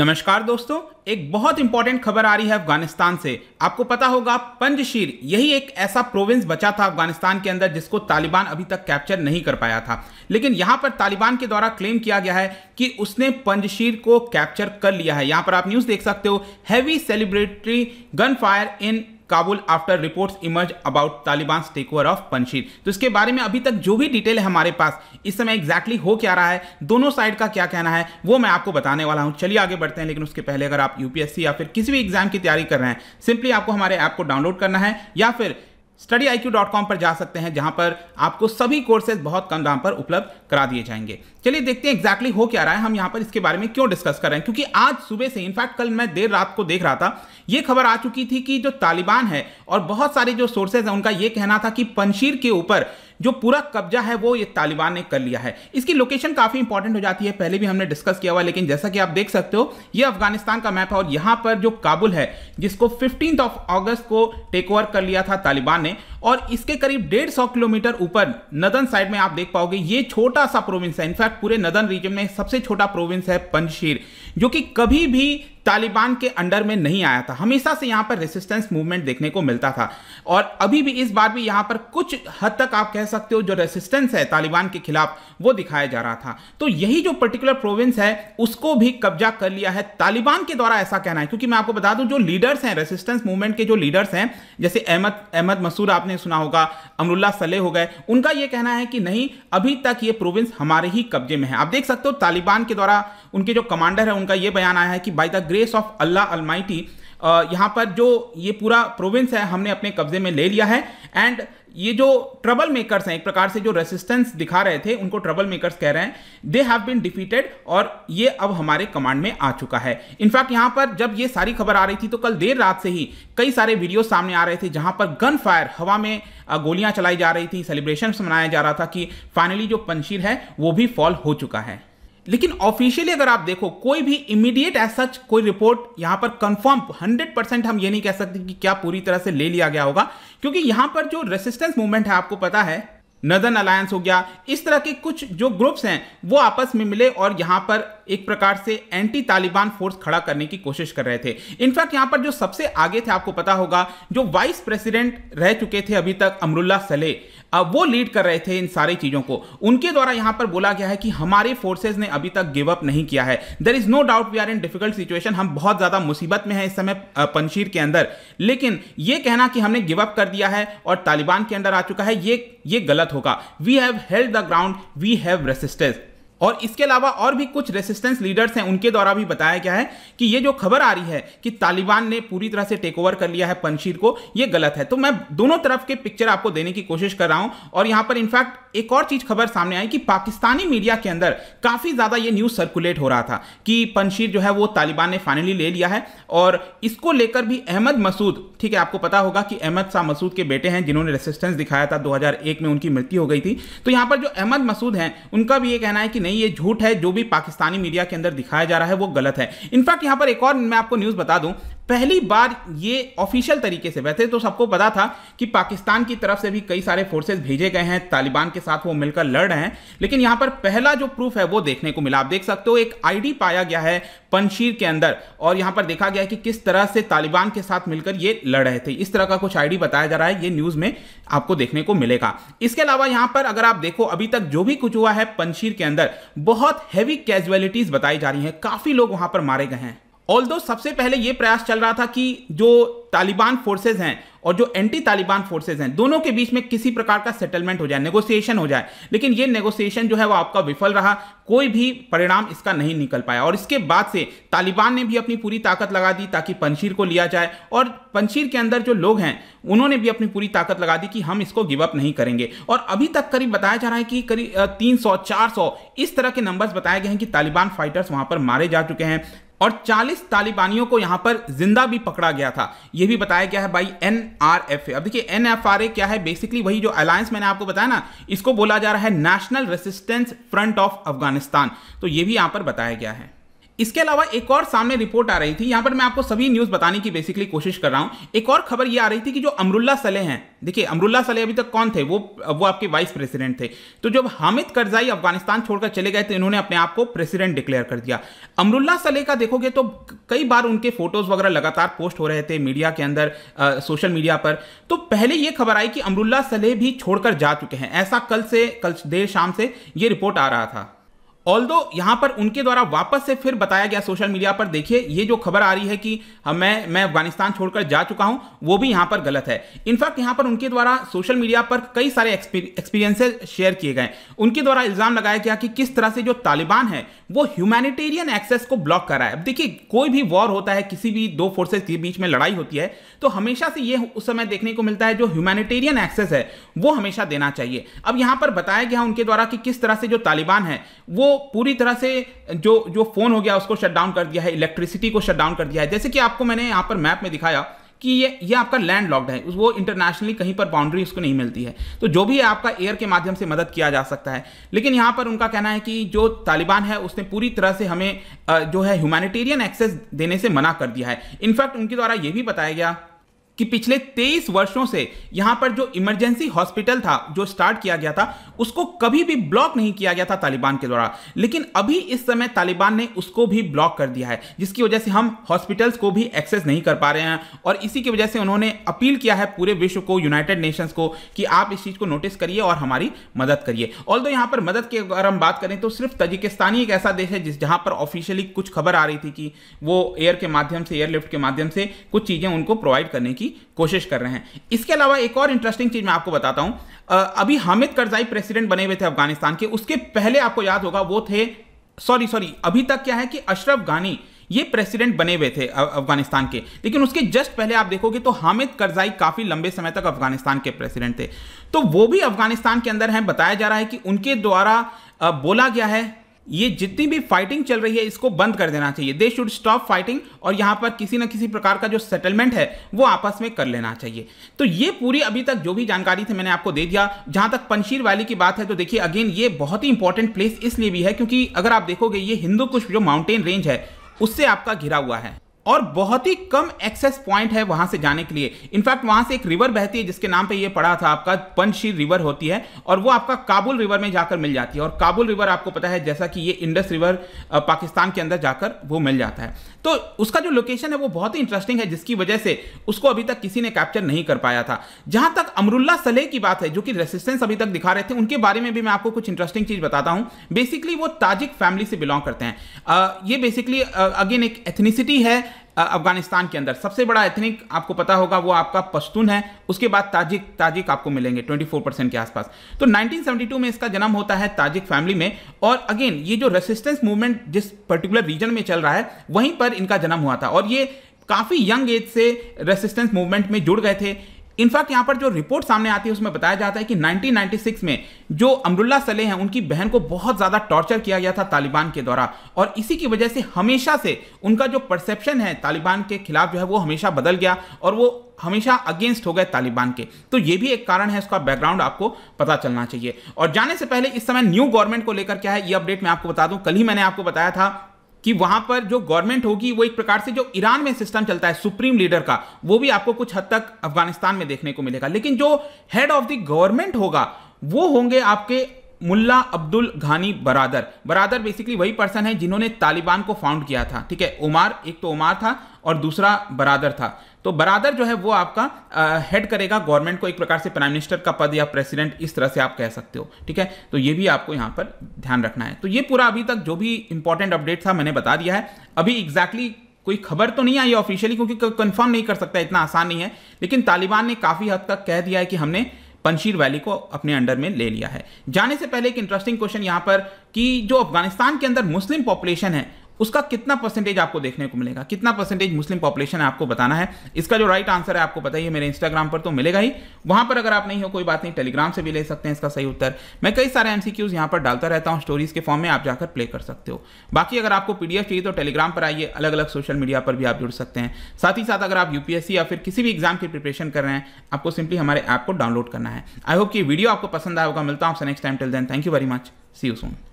नमस्कार दोस्तों एक बहुत इंपॉर्टेंट खबर आ रही है अफगानिस्तान से आपको पता होगा पंजशीर यही एक ऐसा प्रोविंस बचा था अफगानिस्तान के अंदर जिसको तालिबान अभी तक कैप्चर नहीं कर पाया था लेकिन यहां पर तालिबान के द्वारा क्लेम किया गया है कि उसने पंजशीर को कैप्चर कर लिया है यहां पर आप न्यूज देख सकते हो heavy celebratory gun fire in Kabul after reports emerge about Taliban take over of Panjshir तो इसके बारे में अभी तक जो भी डिटेल है हमारे पास इस समय एग्जैक्टली exactly हो क्या रहा है दोनों साइड का क्या कहना है वो मैं आपको बताने वाला हूँ चलिए आगे बढ़ते हैं लेकिन उसके पहले अगर आप यूपीएससी या फिर किसी भी एग्जाम की तैयारी कर रहे हैं सिंपली आपको हमारे ऐप को डाउनलोड करना है या फिर स्टडी आई डॉट कॉम पर जा सकते हैं जहां पर आपको सभी कोर्सेज बहुत कम दाम पर उपलब्ध करा दिए जाएंगे चलिए देखते हैं एग्जैक्टली exactly हो क्या रहा है हम यहाँ पर इसके बारे में क्यों डिस्कस कर रहे हैं क्योंकि आज सुबह से इनफैक्ट कल मैं देर रात को देख रहा था ये खबर आ चुकी थी कि जो तालिबान है और बहुत सारे जो सोर्सेज हैं उनका यह कहना था कि पंशीर के ऊपर जो पूरा कब्जा है वो ये तालिबान ने कर लिया है इसकी लोकेशन काफ़ी इंपॉर्टेंट हो जाती है पहले भी हमने डिस्कस किया हुआ लेकिन जैसा कि आप देख सकते हो ये अफगानिस्तान का मैप है और यहाँ पर जो काबुल है जिसको फिफ्टीन ऑफ ऑगस्ट को टेक ओवर कर लिया था तालिबान ने और इसके करीब डेढ़ सौ किलोमीटर ऊपर नदन साइड में आप देख पाओगे ये छोटा सा प्रोविंस है इनफैक्ट पूरे नदन रीजन में सबसे छोटा प्रोविंस है पंजशीर जो कि कभी भी तालिबान के अंडर में नहीं आया था हमेशा से यहाँ पर रेसिस्टेंस मूवमेंट देखने को मिलता था और अभी भी इस बार भी यहाँ पर कुछ हद तक आप कह सकते हो जो रेसिस्टेंस है तालिबान के खिलाफ वो दिखाया जा रहा था तो यही जो पर्टिकुलर प्रोविंस है उसको भी कब्जा कर लिया है तालिबान के द्वारा ऐसा कहना है क्योंकि मैं आपको बता दूं जो लीडर्स हैं रेसिस्टेंस मूवमेंट के जो लीडर्स हैं जैसे अहमद अहमद मसूर आपने सुना होगा अमरुल्ला सलेह हो गए उनका यह कहना है कि नहीं अभी तक ये प्रोविंस हमारे ही कब्जे में है आप देख सकते हो तालिबान के द्वारा उनके जो कमांडर है उनका यह बयान आया है कि by the grace of Allah almighty यहाँ पर जो ये पूरा प्रोविंस है हमने अपने कब्जे में ले लिया है एंड ये जो ट्रबल मेकर्स हैं एक प्रकार से जो रेसिस्टेंस दिखा रहे थे उनको ट्रबल मेकर्स कह रहे हैं दे हैव बीन डिफीटेड और ये अब हमारे कमांड में आ चुका है इनफैक्ट यहाँ पर जब ये सारी खबर आ रही थी तो कल देर रात से ही कई सारे वीडियो सामने आ रहे थे जहाँ पर गन फायर हवा में गोलियाँ चलाई जा रही थी सेलिब्रेशन मनाया जा रहा था कि फाइनली जो पंशीर है वो भी फॉल हो चुका है लेकिन ऑफिशियली अगर आप देखो कोई भी इमीडिएट एज सच कोई रिपोर्ट यहां पर कंफर्म 100 परसेंट हम ये नहीं कह सकते कि क्या पूरी तरह से ले लिया गया होगा क्योंकि यहां पर जो रेसिस्टेंस मूवमेंट है आपको पता है नदन अलायंस हो गया इस तरह के कुछ जो ग्रुप्स हैं वो आपस में मिले और यहाँ पर एक प्रकार से एंटी तालिबान फोर्स खड़ा करने की कोशिश कर रहे थे इनफैक्ट यहाँ पर जो सबसे आगे थे आपको पता होगा जो वाइस प्रेसिडेंट रह चुके थे अभी तक अमरुल्ला सले अब वो लीड कर रहे थे इन सारी चीज़ों को उनके द्वारा यहाँ पर बोला गया है कि हमारे फोर्सेज ने अभी तक गिव अप नहीं किया है there is no doubt we are in difficult situation हम बहुत ज़्यादा मुसीबत में हैं इस समय पंशीर के अंदर लेकिन ये कहना कि हमने गिव अप कर दिया है और तालिबान के अंदर आ चुका है ये ये गलत गलत होगा we have held the ground we have resistance और इसके अलावा और भी कुछ रेसिस्टेंस लीडर्स हैं उनके द्वारा भी बताया गया है कि ये जो खबर आ रही है कि तालिबान ने पूरी तरह से टेक ओवर कर लिया है पंशीर को ये गलत है तो मैं दोनों तरफ के पिक्चर आपको देने की कोशिश कर रहा हूं और यहां पर इनफैक्ट एक और चीज खबर सामने आई कि पाकिस्तानी मीडिया के अंदर काफी ज्यादा ये न्यूज सर्कुलेट हो रहा था कि पंशीर जो है वो तालिबान ने फाइनली ले लिया है और इसको लेकर भी अहमद मसूद ठीक है आपको पता होगा कि अहमद शाह मसूद के बेटे हैं जिन्होंने रेसिस्टेंस दिखाया था 2001 में उनकी मृत्यु हो गई थी तो यहां पर जो अहमद मसूद हैं उनका भी ये कहना है कि नहीं ये झूठ है जो भी पाकिस्तानी मीडिया के अंदर दिखाया जा रहा है वो गलत है इनफैक्ट यहां पर एक और मैं आपको न्यूज बता दूं पहली बार ये ऑफिशियल तरीके से वैसे तो सबको पता था कि पाकिस्तान की तरफ से भी कई सारे फोर्सेस भेजे गए हैं तालिबान के साथ वो मिलकर लड़ रहे हैं लेकिन यहाँ पर पहला जो प्रूफ है वो देखने को मिला आप देख सकते हो एक आईडी पाया गया है पंशीर के अंदर और यहाँ पर देखा गया है कि किस तरह से तालिबान के साथ मिलकर ये लड़ रहे थे इस तरह का कुछ आईडी बताया जा रहा है ये न्यूज़ में आपको देखने को मिलेगा इसके अलावा यहाँ पर अगर आप देखो अभी तक जो भी कुछ हुआ है पंशीर के अंदर बहुत हैवी कैजुअलिटीज बताई जा रही हैं काफ़ी लोग वहाँ पर मारे गए हैं ऑल सबसे पहले यह प्रयास चल रहा था कि जो तालिबान फोर्सेज हैं और जो एंटी तालिबान फोर्सेज हैं दोनों के बीच में किसी प्रकार का सेटलमेंट हो जाए नेगोशिएशन हो जाए लेकिन ये नेगोशिएशन जो है वो आपका विफल रहा कोई भी परिणाम इसका नहीं निकल पाया और इसके बाद से तालिबान ने भी अपनी पूरी ताकत लगा दी ताकि पंशीर को लिया जाए और पंशीर के अंदर जो लोग हैं उन्होंने भी अपनी पूरी ताकत लगा दी कि हम इसको गिव अप नहीं करेंगे और अभी तक करीब बताया जा रहा है कि करीब तीन सौ इस तरह के नंबर्स बताए गए हैं कि तालिबान फाइटर्स वहां पर मारे जा चुके हैं और 40 तालिबानियों को यहां पर जिंदा भी पकड़ा गया था यह भी बताया गया है बाई एन अब देखिए एन क्या है बेसिकली वही जो अलायंस मैंने आपको बताया ना इसको बोला जा रहा है National Resistance Front of Afghanistan तो यह भी यहां पर बताया गया है इसके अलावा एक और सामने रिपोर्ट आ रही थी यहां पर मैं आपको सभी न्यूज़ बताने की बेसिकली कोशिश कर रहा हूं एक और खबर ये आ रही थी कि जो अमरुल्ला सलेह हैं देखिए अमरुल्ला सलेह अभी तक कौन थे वो वो आपके वाइस प्रेसिडेंट थे तो जब हामिद करजाई अफगानिस्तान छोड़कर चले गए तो इन्होंने अपने आप को प्रेसिडेंट डिक्लेयर कर दिया अमरुल्ला सलेह का देखोगे तो कई बार उनके फोटोज वगैरह लगातार पोस्ट हो रहे थे मीडिया के अंदर सोशल मीडिया पर तो पहले यह खबर आई कि अमरुल्ला सलेह भी छोड़कर जा चुके हैं ऐसा कल से कल देर शाम से यह रिपोर्ट आ रहा था ऑल दो यहाँ पर उनके द्वारा वापस से फिर बताया गया सोशल मीडिया पर देखिए ये जो खबर आ रही है कि हाँ, मैं मैं अफगानिस्तान छोड़कर जा चुका हूँ वो भी यहाँ पर गलत है इनफैक्ट यहाँ पर उनके द्वारा सोशल मीडिया पर कई सारे एक्सपीरियंसेस शेयर किए गए उनके द्वारा इल्ज़ाम लगाया गया कि किस तरह से जो तालिबान है वो ह्यूमैनिटेरियन एक्सेस को ब्लॉक कर रहा है अब देखिए कोई भी वॉर होता है किसी भी दो फोर्सेज के बीच में लड़ाई होती है तो हमेशा से ये उस समय देखने को मिलता है जो ह्यूमैनिटेरियन एक्सेस है वो हमेशा देना चाहिए अब यहाँ पर बताया गया उनके द्वारा कि किस तरह से जो तालिबान है वो पूरी तरह से जो जो फ़ोन हो गया उसको शट डाउन कर दिया है इलेक्ट्रिसिटी को शट डाउन कर दिया है जैसे कि आपको मैंने यहाँ पर मैप में दिखाया कि ये ये आपका लैंड लॉक्ड है वो इंटरनेशनली कहीं पर बाउंड्री उसको नहीं मिलती है तो जो भी है आपका एयर के माध्यम से मदद किया जा सकता है लेकिन यहाँ पर उनका कहना है कि जो तालिबान है उसने पूरी तरह से हमें जो है ह्यूमैनिटेरियन एक्सेस देने से मना कर दिया है इनफैक्ट उनके द्वारा ये भी बताया गया कि पिछले 23 वर्षों से यहां पर जो इमरजेंसी हॉस्पिटल था जो स्टार्ट किया गया था उसको कभी भी ब्लॉक नहीं किया गया था तालिबान के द्वारा लेकिन अभी इस समय तालिबान ने उसको भी ब्लॉक कर दिया है जिसकी वजह से हम हॉस्पिटल्स को भी एक्सेस नहीं कर पा रहे हैं और इसी की वजह से उन्होंने अपील किया है पूरे विश्व को यूनाइटेड नेशंस को कि आप इस चीज़ को नोटिस करिए और हमारी मदद करिए ऑल यहां पर मदद की अगर हम बात करें तो सिर्फ तजिकिस्तानी एक ऐसा देश है जिस जहां पर ऑफिशियली कुछ खबर आ रही थी कि वो एयर के माध्यम से एयरलिफ्ट के माध्यम से कुछ चीज़ें उनको प्रोवाइड करने की कोशिश कर रहे हैं इसके अलावा एक और इंटरेस्टिंग चीज मैं आपको बताता हूं अभी हामिद करजाई प्रेसिडेंट बने हुए थे अफगानिस्तान के उसके पहले आपको याद होगा वो थे सॉरी सॉरी अभी तक क्या है कि अशरफ गानी ये प्रेसिडेंट बने हुए थे अफगानिस्तान के लेकिन उसके जस्ट पहले आप देखोगे तो हामिद करजाई काफी लंबे समय तक अफगानिस्तान के प्रेसिडेंट थे तो वो भी अफगानिस्तान के अंदर हैं बताया जा रहा है कि उनके द्वारा बोला गया है ये जितनी भी फाइटिंग चल रही है इसको बंद कर देना चाहिए दे शुड स्टॉप फाइटिंग और यहाँ पर किसी न किसी प्रकार का जो सेटलमेंट है वो आपस में कर लेना चाहिए तो ये पूरी अभी तक जो भी जानकारी थी मैंने आपको दे दिया जहाँ तक पंशीर वैली की बात है तो देखिए अगेन ये बहुत ही इंपॉर्टेंट प्लेस इसलिए भी है क्योंकि अगर आप देखोगे ये हिंदू कुश जो माउंटेन रेंज है उससे आपका घिरा हुआ है और बहुत ही कम एक्सेस पॉइंट है वहां से जाने के लिए इनफैक्ट वहां से एक रिवर बहती है जिसके नाम पे ये पड़ा था आपका पंचशीर रिवर होती है और वो आपका काबुल रिवर में जाकर मिल जाती है और काबुल रिवर आपको पता है जैसा कि ये इंडस रिवर पाकिस्तान के अंदर जाकर वो मिल जाता है तो उसका जो लोकेशन है वो बहुत ही इंटरेस्टिंग है जिसकी वजह से उसको अभी तक किसी ने कैप्चर नहीं कर पाया था जहां तक अमरुल्ला सलेह की बात है जो कि रेसिस्टेंस अभी तक दिखा रहे थे उनके बारे में भी मैं आपको कुछ इंटरेस्टिंग चीज बताता हूं बेसिकली वो ताजिक फैमिली से बिलोंग करते हैं ये बेसिकली अगेन एक एथनिसिटी है अफगानिस्तान के अंदर सबसे बड़ा एथनिक आपको पता होगा वो आपका पश्तून है उसके बाद ताजिक ताजिक आपको मिलेंगे 24 परसेंट के आसपास तो 1972 में इसका जन्म होता है ताजिक फैमिली में और अगेन ये जो रेसिस्टेंस मूवमेंट जिस पर्टिकुलर रीजन में चल रहा है वहीं पर इनका जन्म हुआ था और ये काफ़ी यंग एज से रेसिस्टेंस मूवमेंट में जुड़ गए थे इनफैक्ट यहां पर जो रिपोर्ट सामने आती है उसमें बताया जाता है कि 1996 में जो अमरुल्ला सलेह हैं उनकी बहन को बहुत ज़्यादा टॉर्चर किया गया था तालिबान के द्वारा और इसी की वजह से हमेशा से उनका जो परसेप्शन है तालिबान के खिलाफ जो है वो हमेशा बदल गया और वो हमेशा अगेंस्ट हो गए तालिबान के तो ये भी एक कारण है इसका बैकग्राउंड आपको पता चलना चाहिए और जाने से पहले इस समय न्यू गवर्नमेंट को लेकर क्या है ये अपडेट मैं आपको बता दूं कल ही मैंने आपको बताया था कि वहां पर जो गवर्नमेंट होगी वो एक प्रकार से जो ईरान में सिस्टम चलता है सुप्रीम लीडर का वो भी आपको कुछ हद तक अफगानिस्तान में देखने को मिलेगा लेकिन जो हेड ऑफ द गवर्नमेंट होगा वो होंगे आपके मुल्ला अब्दुल घानी बरादर बरादर बेसिकली वही पर्सन है जिन्होंने तालिबान को फाउंड किया था ठीक है उमार एक तो उमार था और दूसरा बरादर था तो बरादर जो है वो आपका हेड करेगा गवर्नमेंट को एक प्रकार से प्राइम मिनिस्टर का पद या प्रेसिडेंट इस तरह से आप कह सकते हो ठीक है तो ये भी आपको यहाँ पर ध्यान रखना है तो ये पूरा अभी तक जो भी इंपॉर्टेंट अपडेट था मैंने बता दिया है अभी एग्जैक्टली exactly कोई खबर तो नहीं आई ऑफिशियली क्योंकि कंफर्म नहीं कर सकता इतना आसान नहीं है लेकिन तालिबान ने काफ़ी हद तक कह दिया है कि हमने पंशीर वैली को अपने अंडर में ले लिया है जाने से पहले एक इंटरेस्टिंग क्वेश्चन यहां पर कि जो अफगानिस्तान के अंदर मुस्लिम पॉपुलेशन है उसका कितना परसेंटेज आपको देखने को मिलेगा कितना परसेंटेज मुस्लिम पॉपुलेशन आपको बताना है इसका जो राइट आंसर है आपको बताइए मेरे इंस्टाग्राम पर तो मिलेगा ही वहां पर अगर आप नहीं हो कोई बात नहीं टेलीग्राम से भी ले सकते हैं इसका सही उत्तर मैं कई सारे एमसीक्यूज यहां पर डालता रहता हूं स्टोरीज के फॉर्म में आप जाकर प्ले कर सकते हो बाकी अगर आपको पीडीएफ चाहिए तो टेलीग्राम पर आइए अलग अलग सोशल मीडिया पर भी आप जुड़ सकते हैं साथ ही साथ अगर आप यूपीएससी या फिर किसी भी एग्जाम की प्रिपरेशन कर रहे हैं आपको सिंपली हमारे ऐप को डाउनलोड करना है आई होप कि वीडियो आपको पसंद आएगा होगा मिलता हूं आपसे next time till then thank you very much see you soon